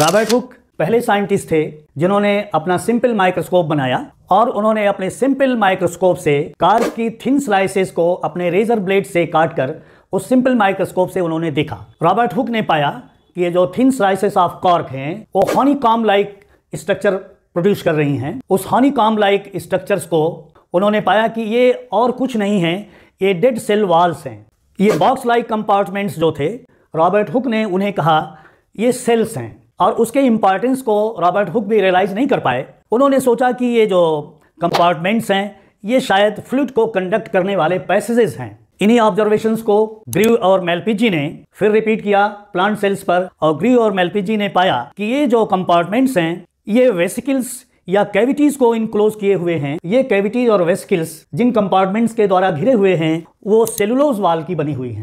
Robert Hooke पहले scientist थे जिन्होंने अपना सिंपल माइक्रोस्कोप बनाया और उन्होंने अपने सिंपल माइक्रोस्कोप से कार की थिन स्लाइसेस को अपने रेजर ब्लेड से काटकर उस सिंपल माइक्रोस्कोप से उन्होंने देखा रॉबर्ट हुक ने पाया कि ये जो थिन स्लाइसेस ऑफ कॉर्क हैं वो honeycomb like structure produce कर रही हैं उस हॉनी कॉम लाइक स्ट्रक्चर्स को उन्होंने पाया कि ये और कुछ नहीं है ये डेड सेल वॉल्स हैं ये बॉक्स लाइक कंपार्टमेंट्स जो थे रॉबर्ट हुक ने उन्हें कहा ये सेल्स हैं और उसके इम्पॉर्टेंस को रॉबर्ट हुक भी रियलाइज़ नहीं कर पाए उन्होंने सोचा कि ये जो कंपार्टमेंट्स हैं ये शायद फ्लूट को कंडक्ट करने वाले पैसेजेस हैं इन्हीं ऑब्जर्वेशंस को ग्रीव और मेलपीजी ने फिर रिपीट किया प्लांट सेल्स पर और ग्रीव और मेलपीजी ने पाया कि ये जो कंपार्टमेंट्स हैं ये वेसिकल्स या कैविटीज को इनक्लोज किए हुए हैं ये कैविटीज और वेसिकल्स जिन कंपार्टमेंट्स के द्वारा घिरे हुए हैं वो सेलुलोज वाल की बनी हुई हैं